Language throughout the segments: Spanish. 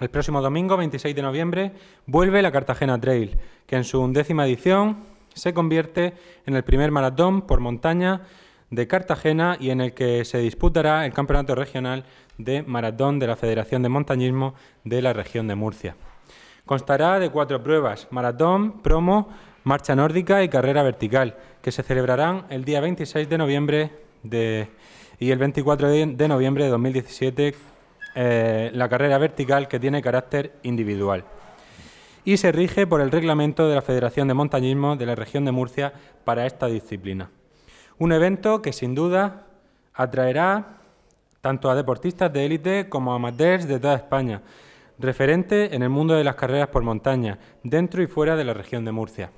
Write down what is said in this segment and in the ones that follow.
El próximo domingo, 26 de noviembre, vuelve la Cartagena Trail, que en su undécima edición se convierte en el primer maratón por montaña de Cartagena y en el que se disputará el Campeonato Regional de Maratón de la Federación de Montañismo de la región de Murcia. Constará de cuatro pruebas, maratón, promo, marcha nórdica y carrera vertical, que se celebrarán el día 26 de noviembre de, y el 24 de noviembre de 2017 eh, la carrera vertical que tiene carácter individual y se rige por el reglamento de la Federación de Montañismo de la región de Murcia para esta disciplina. Un evento que sin duda atraerá tanto a deportistas de élite como a amateurs de toda España, referente en el mundo de las carreras por montaña, dentro y fuera de la región de Murcia.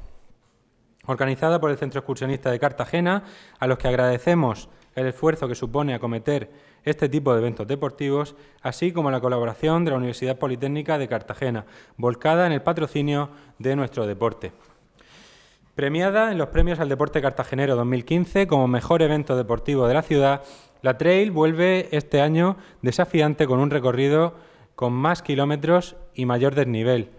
Organizada por el Centro Excursionista de Cartagena, a los que agradecemos el esfuerzo que supone acometer este tipo de eventos deportivos, así como la colaboración de la Universidad Politécnica de Cartagena, volcada en el patrocinio de nuestro deporte. Premiada en los premios al Deporte Cartagenero 2015 como mejor evento deportivo de la ciudad, la Trail vuelve este año desafiante con un recorrido con más kilómetros y mayor desnivel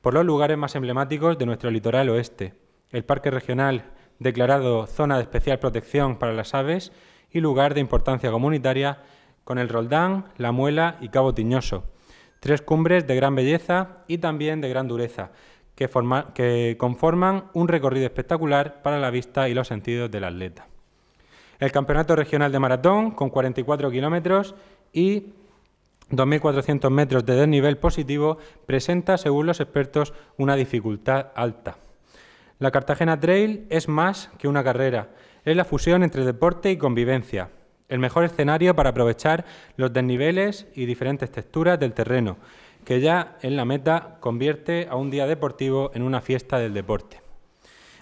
por los lugares más emblemáticos de nuestro litoral oeste. El Parque Regional, declarado Zona de Especial Protección para las Aves, y lugar de importancia comunitaria con el Roldán, La Muela y Cabo Tiñoso, tres cumbres de gran belleza y también de gran dureza, que, que conforman un recorrido espectacular para la vista y los sentidos del atleta. El Campeonato Regional de Maratón, con 44 kilómetros y 2.400 metros de desnivel positivo, presenta, según los expertos, una dificultad alta. La Cartagena Trail es más que una carrera, es la fusión entre deporte y convivencia, el mejor escenario para aprovechar los desniveles y diferentes texturas del terreno, que ya en la meta convierte a un día deportivo en una fiesta del deporte.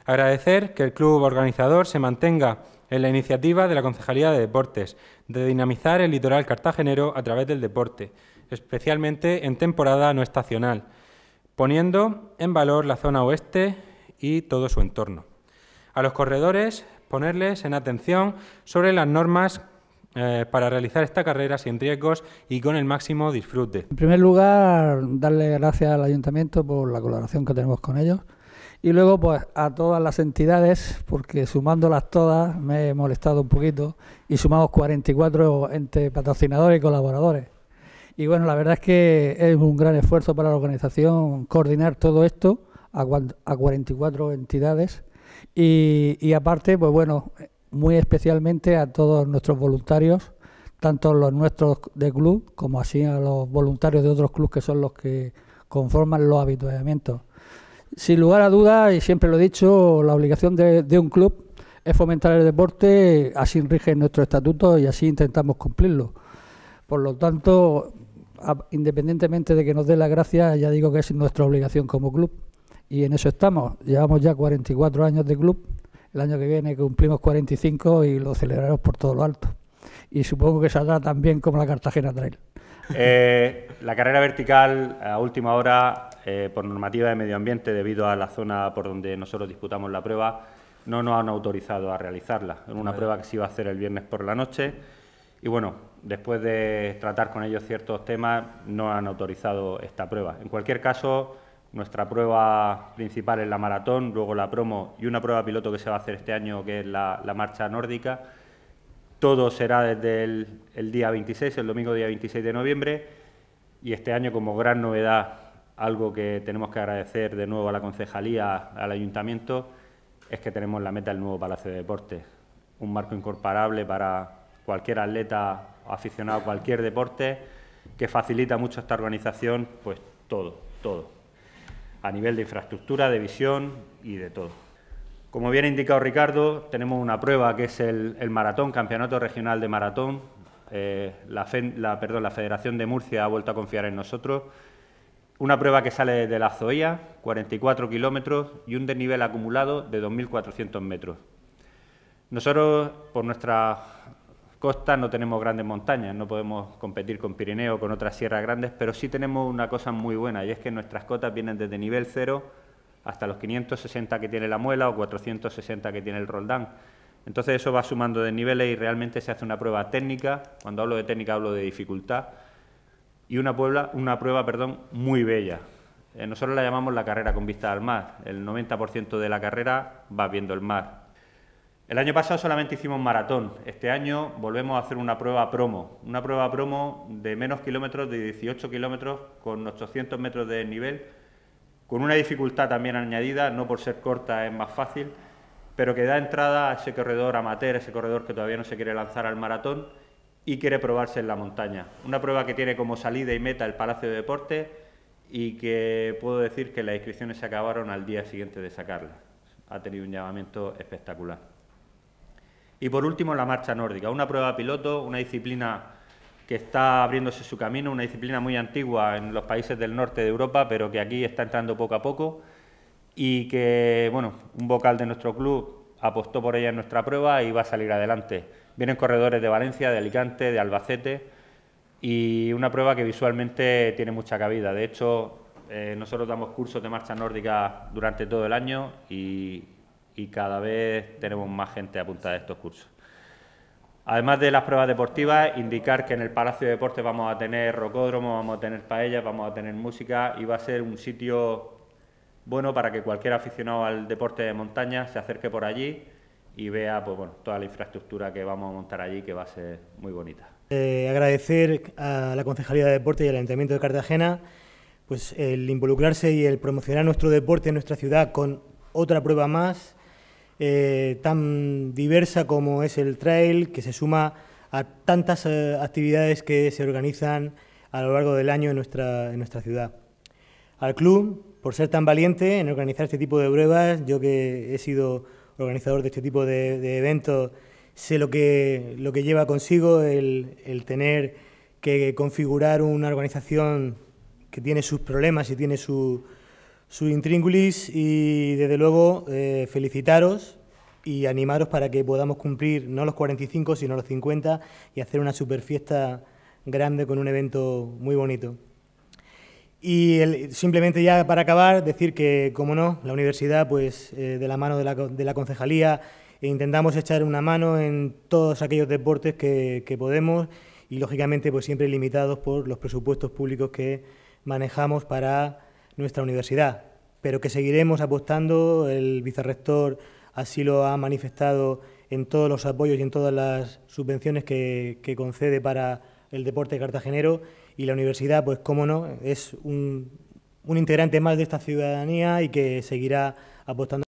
Agradecer que el club organizador se mantenga en la iniciativa de la Concejalía de Deportes de dinamizar el litoral cartagenero a través del deporte, especialmente en temporada no estacional, poniendo en valor la zona oeste y todo su entorno. A los corredores ponerles en atención sobre las normas eh, para realizar esta carrera sin riesgos y con el máximo disfrute. En primer lugar, darle gracias al ayuntamiento por la colaboración que tenemos con ellos y luego pues a todas las entidades, porque sumándolas todas me he molestado un poquito y sumamos 44 entre patrocinadores y colaboradores. Y bueno, la verdad es que es un gran esfuerzo para la organización coordinar todo esto a 44 entidades y, aparte, pues bueno, muy especialmente a todos nuestros voluntarios, tanto los nuestros de club como así a los voluntarios de otros clubes que son los que conforman los habituamientos. Sin lugar a dudas, y siempre lo he dicho, la obligación de un club es fomentar el deporte, así rige nuestro estatuto y así intentamos cumplirlo. Por lo tanto, independientemente de que nos dé la gracia, ya digo que es nuestra obligación como club y en eso estamos. Llevamos ya 44 años de club, el año que viene cumplimos 45 y lo celebraremos por todo lo alto. Y supongo que saldrá también como la Cartagena Trail. Eh, la carrera vertical a última hora, eh, por normativa de medio ambiente, debido a la zona por donde nosotros disputamos la prueba, no nos han autorizado a realizarla. Era una prueba que se iba a hacer el viernes por la noche. Y bueno, después de tratar con ellos ciertos temas, no han autorizado esta prueba. En cualquier caso, nuestra prueba principal es la maratón, luego la promo y una prueba piloto que se va a hacer este año, que es la, marcha nórdica. Todo será desde el, día 26, el domingo día 26 de noviembre. Y este año, como gran novedad, algo que tenemos que agradecer de nuevo a la concejalía, al ayuntamiento, es que tenemos la meta del nuevo Palacio de Deportes. Un marco incorporable para cualquier atleta aficionado a cualquier deporte que facilita mucho esta organización, pues todo, todo a nivel de infraestructura, de visión y de todo. Como bien ha indicado Ricardo, tenemos una prueba que es el, maratón, Campeonato Regional de Maratón. Eh, la, la Federación de Murcia ha vuelto a confiar en nosotros. Una prueba que sale de la Zoía, 44 kilómetros y un desnivel acumulado de 2.400 metros. Nosotros, por nuestra costa, no tenemos grandes montañas, no podemos competir con Pirineo o con otras sierras grandes, pero sí tenemos una cosa muy buena y es que nuestras cotas vienen desde nivel cero hasta los 560 que tiene la muela o 460 que tiene el Roldán. Entonces eso va sumando de niveles y realmente se hace una prueba técnica, cuando hablo de técnica hablo de dificultad, y una, puebla, una prueba perdón, muy bella. Eh, nosotros la llamamos la carrera con vista al mar. El 90% de la carrera va viendo el mar. El año pasado solamente hicimos maratón. Este año volvemos a hacer una prueba promo. Una prueba promo de menos kilómetros, de 18 kilómetros, con 800 metros de nivel, con una dificultad también añadida, no por ser corta es más fácil, pero que da entrada a ese corredor amateur, ese corredor que todavía no se quiere lanzar al maratón y quiere probarse en la montaña. Una prueba que tiene como salida y meta el Palacio de Deportes y que puedo decir que las inscripciones se acabaron al día siguiente de sacarla. Ha tenido un llamamiento espectacular. Y por último, la marcha nórdica, una prueba piloto, una disciplina que está abriéndose su camino, una disciplina muy antigua en los países del norte de Europa, pero que aquí está entrando poco a poco y que, bueno, un vocal de nuestro club apostó por ella en nuestra prueba y va a salir adelante. Vienen corredores de Valencia, de Alicante, de Albacete y una prueba que visualmente tiene mucha cabida. De hecho, eh, nosotros damos cursos de marcha nórdica durante todo el año y, y cada vez tenemos más gente apuntada a estos cursos. Además de las pruebas deportivas, indicar que en el Palacio de Deportes vamos a tener rocódromo, vamos a tener paellas, vamos a tener música y va a ser un sitio bueno para que cualquier aficionado al deporte de montaña se acerque por allí y vea pues, bueno, toda la infraestructura que vamos a montar allí, que va a ser muy bonita. Eh, agradecer a la Concejalía de Deporte y al Ayuntamiento de Cartagena pues, el involucrarse y el promocionar nuestro deporte en nuestra ciudad con otra prueba más eh, tan diversa como es el trail, que se suma a tantas eh, actividades que se organizan a lo largo del año en nuestra, en nuestra ciudad. Al club, por ser tan valiente en organizar este tipo de pruebas, yo que he sido organizador de este tipo de, de eventos, sé lo que, lo que lleva consigo el, el tener que configurar una organización que tiene sus problemas y tiene su, su intríngulis y desde luego eh, felicitaros y animaros para que podamos cumplir no los 45 sino los 50 y hacer una super fiesta grande con un evento muy bonito. Y simplemente ya para acabar, decir que, como no, la universidad, pues eh, de la mano de la, concejalía, e intentamos echar una mano en todos aquellos deportes que, que, podemos y, lógicamente, pues siempre limitados por los presupuestos públicos que manejamos para nuestra universidad, pero que seguiremos apostando, el vicerrector así lo ha manifestado en todos los apoyos y en todas las subvenciones que, concede para el deporte cartagenero y la universidad, pues cómo no, es un integrante más de esta ciudadanía y que seguirá apostando.